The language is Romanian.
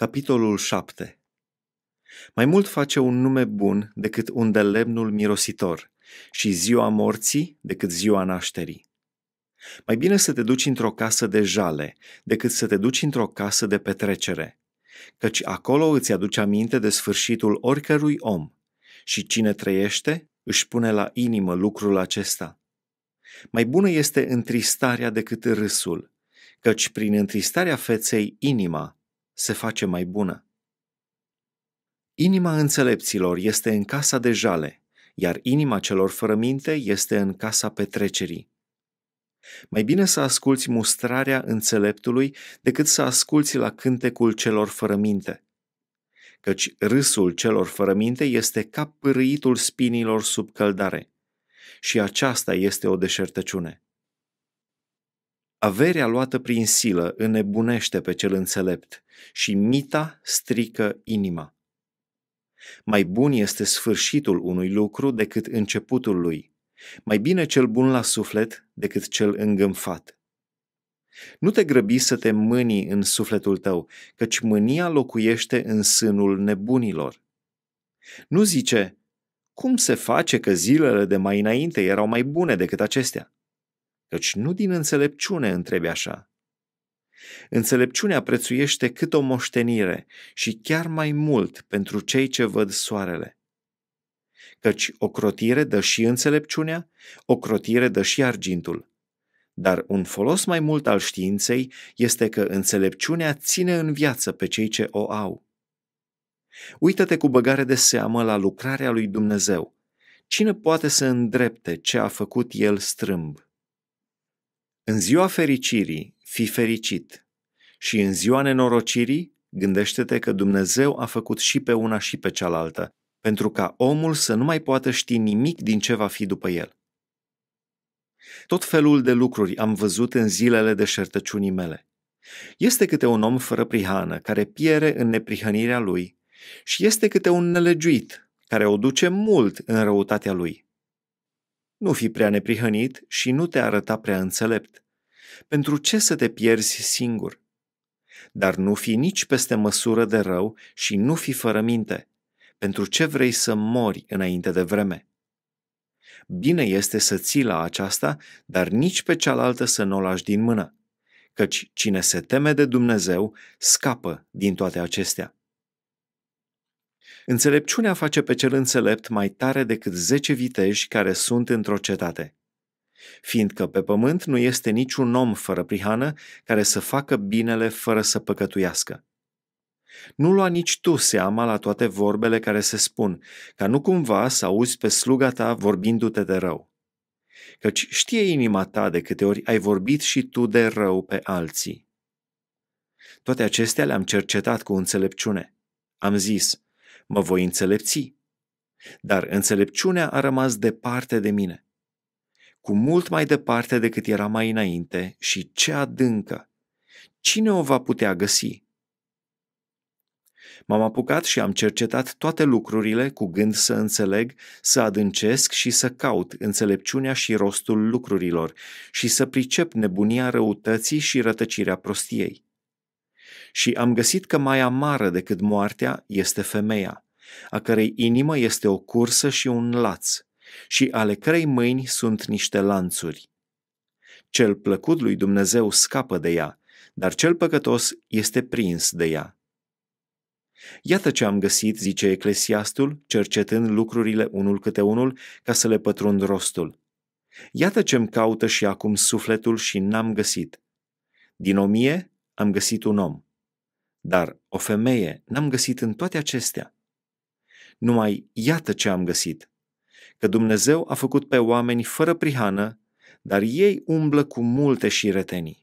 Capitolul 7 Mai mult face un nume bun decât un de lemnul mirositor și ziua morții decât ziua nașterii. Mai bine să te duci într-o casă de jale decât să te duci într-o casă de petrecere, căci acolo îți aduce aminte de sfârșitul oricărui om și cine trăiește își pune la inimă lucrul acesta. Mai bună este întristarea decât râsul, căci prin întristarea feței inima se face mai bună. Inima înțelepților este în casa de jale, iar inima celor fără minte este în casa petrecerii. Mai bine să asculți mustrarea înțeleptului decât să asculți la cântecul celor fără minte. Căci râsul celor fără minte este ca pârâitul spinilor sub căldare. Și aceasta este o deșertăciune. Averea luată prin silă înnebunește pe cel înțelept și mita strică inima. Mai bun este sfârșitul unui lucru decât începutul lui, mai bine cel bun la suflet decât cel îngânfat. Nu te grăbi să te mâni în sufletul tău, căci mânia locuiește în sânul nebunilor. Nu zice, cum se face că zilele de mai înainte erau mai bune decât acestea? Căci nu din înțelepciune întrebi așa. Înțelepciunea prețuiește cât o moștenire și chiar mai mult pentru cei ce văd soarele. Căci o crotire dă și înțelepciunea, o crotire dă și argintul. Dar un folos mai mult al științei este că înțelepciunea ține în viață pe cei ce o au. Uită-te cu băgare de seamă la lucrarea lui Dumnezeu. Cine poate să îndrepte ce a făcut el strâmb? În ziua fericirii, fii fericit și în ziua nenorocirii, gândește-te că Dumnezeu a făcut și pe una și pe cealaltă, pentru ca omul să nu mai poată ști nimic din ce va fi după el. Tot felul de lucruri am văzut în zilele de șertăciunii mele. Este câte un om fără prihană, care piere în neprihănirea lui, și este câte un nelegiuit, care o duce mult în răutatea lui. Nu fi prea neprihănit și nu te arăta prea înțelept. Pentru ce să te pierzi singur? Dar nu fi nici peste măsură de rău și nu fi fără minte. Pentru ce vrei să mori înainte de vreme? Bine este să ții la aceasta, dar nici pe cealaltă să nu o lași din mână, căci cine se teme de Dumnezeu scapă din toate acestea. Înțelepciunea face pe cel înțelept mai tare decât zece viteji care sunt într-o cetate. Fiindcă pe pământ nu este niciun om fără prihană care să facă binele fără să păcătuiască. Nu lua nici tu seama la toate vorbele care se spun, ca nu cumva să auzi pe sluga ta vorbindu-te de rău. Căci știe inima ta de câte ori ai vorbit și tu de rău pe alții. Toate acestea le-am cercetat cu înțelepciune. Am zis, mă voi înțelepți, dar înțelepciunea a rămas departe de mine, cu mult mai departe decât era mai înainte și ce adâncă. Cine o va putea găsi? M-am apucat și am cercetat toate lucrurile cu gând să înțeleg, să adâncesc și să caut înțelepciunea și rostul lucrurilor și să pricep nebunia răutății și rătăcirea prostiei și am găsit că mai amară decât moartea este femeia, a cărei inimă este o cursă și un laț, și ale cărei mâini sunt niște lanțuri. Cel plăcut lui Dumnezeu scapă de ea, dar cel păcătos este prins de ea. Iată ce am găsit, zice Eclesiastul, cercetând lucrurile unul câte unul ca să le pătrund rostul. Iată ce-mi caută și acum sufletul și n-am găsit. Din o mie am găsit un om. Dar o femeie n-am găsit în toate acestea. Numai iată ce am găsit, că Dumnezeu a făcut pe oameni fără prihană, dar ei umblă cu multe și retenii.